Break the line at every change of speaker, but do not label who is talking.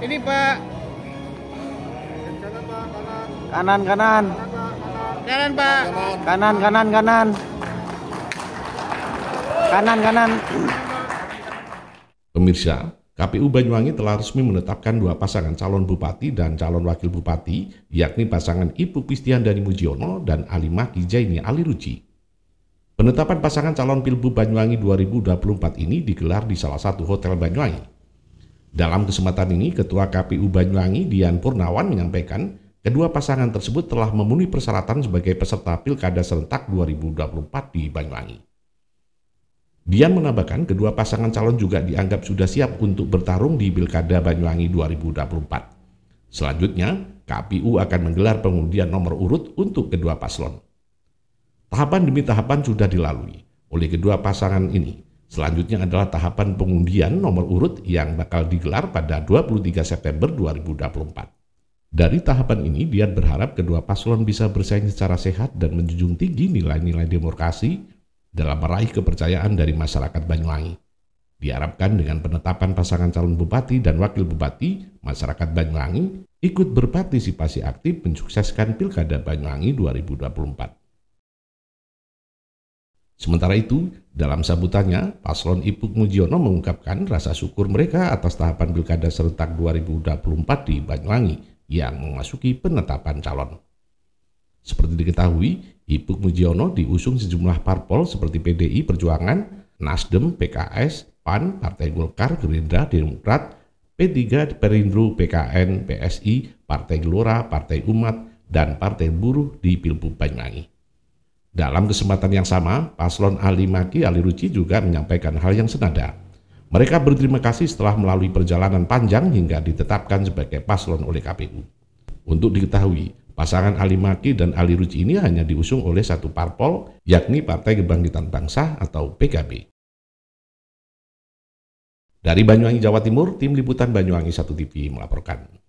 Ini Pak. Kanan Pak, kanan. Kanan kanan. Pak. Kanan kanan kanan. Kanan kanan.
Pemirsa, KPU Banyuwangi telah resmi menetapkan dua pasangan calon bupati dan calon wakil bupati, yakni pasangan Ibu Pistian dari Mujiono dan Alimah Kijaini Ruci Penetapan pasangan calon Pilbub Banyuwangi 2024 ini digelar di salah satu hotel Banyuwangi. Dalam kesempatan ini, Ketua KPU Banyuwangi Dian Purnawan menyampaikan kedua pasangan tersebut telah memenuhi persyaratan sebagai peserta Pilkada Serentak 2024 di Banyuwangi. Dian menambahkan kedua pasangan calon juga dianggap sudah siap untuk bertarung di Pilkada Banyuwangi 2024. Selanjutnya, KPU akan menggelar pengundian nomor urut untuk kedua paslon. Tahapan demi tahapan sudah dilalui oleh kedua pasangan ini Selanjutnya adalah tahapan pengundian nomor urut yang bakal digelar pada 23 September 2024. Dari tahapan ini, Dian berharap kedua paslon bisa bersaing secara sehat dan menjunjung tinggi nilai-nilai demokrasi dalam meraih kepercayaan dari masyarakat Banyuwangi. Diharapkan dengan penetapan pasangan calon bupati dan wakil bupati, masyarakat Banyuwangi ikut berpartisipasi aktif mensukseskan Pilkada Banyuwangi 2024. Sementara itu, dalam sambutannya, Paslon Ipuk Mujiono mengungkapkan rasa syukur mereka atas tahapan Pilkada serentak 2024 di Banyuwangi yang memasuki penetapan calon. Seperti diketahui, Ipuk Mujiono diusung sejumlah parpol seperti PDI Perjuangan, Nasdem, PKS, PAN, Partai Golkar, Gerindra, Demokrat, P3, Perindro, PKN, PSI, Partai Gelora, Partai Umat, dan Partai Buruh di Pilgub Banyuwangi. Dalam kesempatan yang sama, paslon Ali Maki Ali Ruci juga menyampaikan hal yang senada. Mereka berterima kasih setelah melalui perjalanan panjang hingga ditetapkan sebagai paslon oleh KPU. Untuk diketahui, pasangan Ali Maki dan Ali Ruci ini hanya diusung oleh satu parpol, yakni Partai Kebangkitan Bangsa atau PKB.
Dari Banyuwangi, Jawa Timur, tim liputan Banyuwangi 1 TV melaporkan.